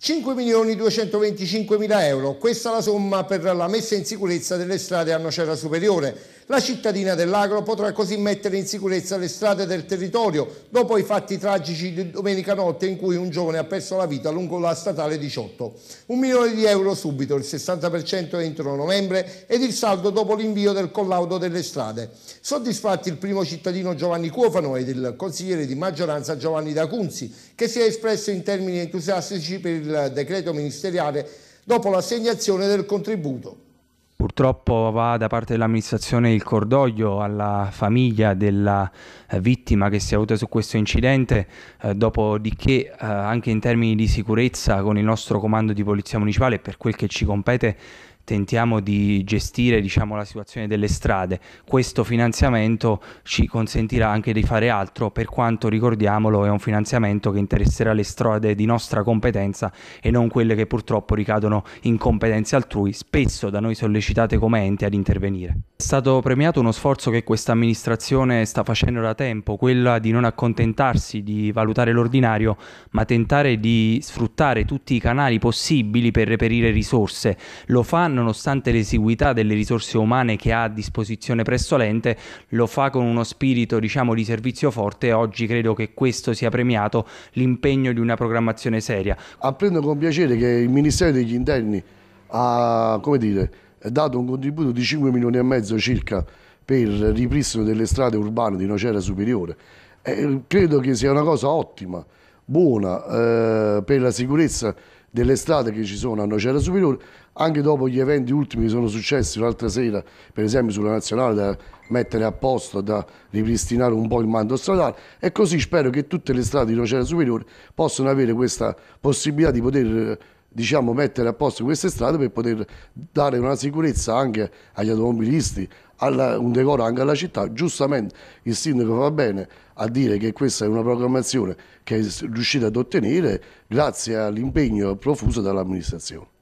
5.225.000 euro, questa è la somma per la messa in sicurezza delle strade a Nocera Superiore. La cittadina dell'Agro potrà così mettere in sicurezza le strade del territorio dopo i fatti tragici di domenica notte in cui un giovane ha perso la vita lungo la statale 18. Un milione di euro subito, il 60% entro novembre ed il saldo dopo l'invio del collaudo delle strade. Soddisfatti il primo cittadino Giovanni Cuofano ed il consigliere di maggioranza Giovanni D'Acunzi che si è espresso in termini entusiastici per il il decreto ministeriale dopo l'assegnazione del contributo. Purtroppo va da parte dell'amministrazione il cordoglio alla famiglia della eh, vittima che si è avuta su questo incidente, eh, dopodiché eh, anche in termini di sicurezza con il nostro comando di polizia municipale per quel che ci compete tentiamo di gestire diciamo, la situazione delle strade. Questo finanziamento ci consentirà anche di fare altro, per quanto ricordiamolo è un finanziamento che interesserà le strade di nostra competenza e non quelle che purtroppo ricadono in competenze altrui, spesso da noi sollecitate come ente ad intervenire. È stato premiato uno sforzo che questa amministrazione sta facendo da tempo, quella di non accontentarsi di valutare l'ordinario, ma tentare di sfruttare tutti i canali possibili per reperire risorse. Lo fanno nonostante l'esiguità delle risorse umane che ha a disposizione presso l'ente, lo fa con uno spirito diciamo di servizio forte e oggi credo che questo sia premiato l'impegno di una programmazione seria. Apprendo ah, con piacere che il Ministero degli Interni ha, come dire, dato un contributo di 5 milioni e mezzo circa per il ripristino delle strade urbane di Nocera Superiore. Eh, credo che sia una cosa ottima, buona eh, per la sicurezza delle strade che ci sono a Nocera Superiore, anche dopo gli eventi ultimi che sono successi l'altra sera, per esempio sulla nazionale, da mettere a posto, da ripristinare un po' il mando stradale e così spero che tutte le strade di Nocera Superiore possano avere questa possibilità di poter eh, diciamo, mettere a posto queste strade per poter dare una sicurezza anche agli automobilisti, alla, un decoro anche alla città. Giustamente il sindaco fa bene a dire che questa è una programmazione che è riuscita ad ottenere grazie all'impegno profuso dall'amministrazione.